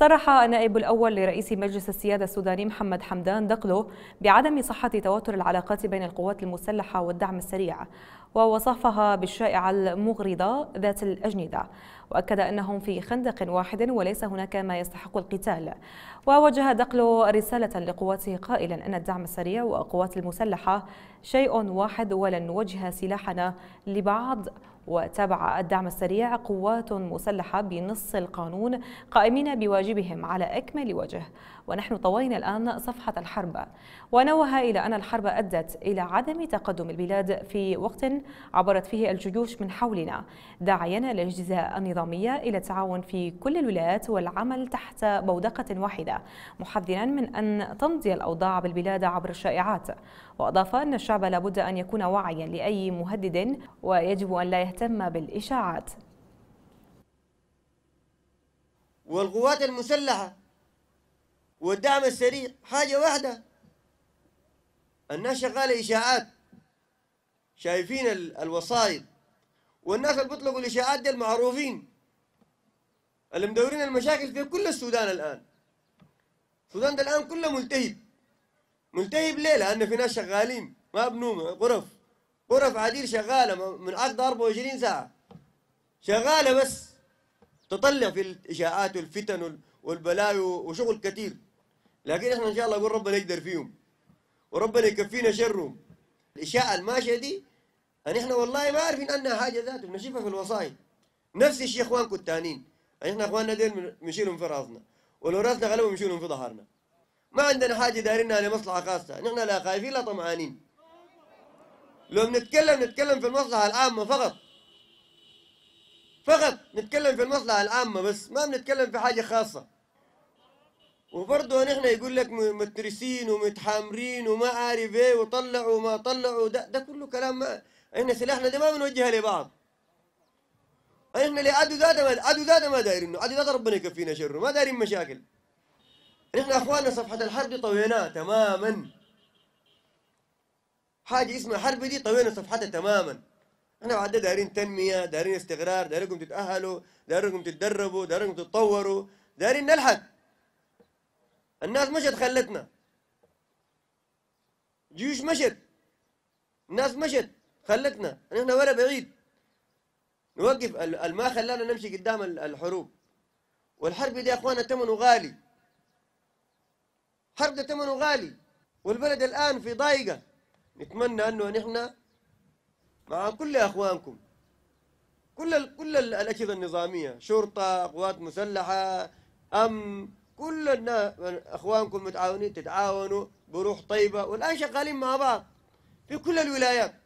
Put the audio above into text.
صرح النائب الأول لرئيس مجلس السيادة السوداني محمد حمدان دقلو بعدم صحة توتر العلاقات بين القوات المسلحة والدعم السريع ووصفها بالشائعة المغرضة ذات الأجندة وأكد أنهم في خندق واحد وليس هناك ما يستحق القتال ووجه دقلو رسالة لقواته قائلا أن الدعم السريع وقوات المسلحة شيء واحد ولن نوجه سلاحنا لبعض وتابع الدعم السريع قوات مسلحة بنص القانون قائمين بواجبهم على أكمل وجه ونحن طوينا الآن صفحة الحرب ونوه إلى أن الحرب أدت إلى عدم تقدم البلاد في وقت عبرت فيه الجيوش من حولنا داعيا للأجهزة النظامية إلى التعاون في كل الولايات والعمل تحت بودقة واحدة محذرا من أن تمضي الأوضاع بالبلاد عبر الشائعات وأضاف أن الشعب لابد أن يكون واعيا لأي مهدد ويجب أن لا تهتم بالإشاعات والقوات المسلحة والدعم السريع حاجة واحدة الناس شغالة إشاعات شايفين الوسائط والناس اللي بيطلقوا الإشاعات دي المعروفين اللي مدورين المشاكل في كل السودان الآن السودان ده الآن كله ملتهب ملتهب ليه؟ لأن في ناس شغالين ما بنوم غرف غرف عديل شغالة من عقد 24 ساعة شغالة بس تطلع في الإشاعات والفتن والبلاوي وشغل كثير لكن احنا إن شاء الله نقول ربنا يقدر فيهم وربنا يكفينا شرهم الإشاعة الماشية دي أن يعني احنا والله ما عارفين أنها حاجة ذاته بنشوفها في الوصايا نفس الشيء إخوانكم التانيين يعني احنا إخواننا ديل بنشيلهم في راسنا ولو راسنا غلبهم بنشيلهم في ظهرنا ما عندنا حاجة دارينها لمصلحة خاصة نحن لا خايفين لا طمعانين لو بنتكلم نتكلم في المصلحة العامة فقط فقط نتكلم في المصلحة العامة بس ما بنتكلم في حاجة خاصة وبرضه نحن يقول لك مترسين ومتحامرين وما عارف ايه وطلعوا وما طلعوا ده, ده كله كلام ما احنا سلاحنا ده ما بنوجهها لبعض احنا عدو ذاته ما عدو ذاته ما دايرينه عدو ذاته ربنا يكفينا شره ما دايرين مشاكل نحن اخواننا صفحة الحرب طويناها تماما حاجة اسمها حرب دي طوينا صفحتها تماما احنا بعد دارين تنمية دارين استقرار دارينكم تتأهلوا دارينكم تتدربوا دارينكم تتطوروا دارين نلحق الناس مشت خلتنا جيوش مشت الناس مشت خلتنا احنا ولا بعيد نوقف الماء خلانا نمشي قدام الحروب والحرب دي يا اخوانا ثمنه غالي حرب ده ثمنه غالي والبلد الان في ضايقه نتمنى أنه نحن مع كل أخوانكم كل الـ كل الـ الأجهزة النظامية شرطة قوات مسلحة أمن كل الناس أخوانكم متعاونين تتعاونوا بروح طيبة والآن شغالين مع بعض في كل الولايات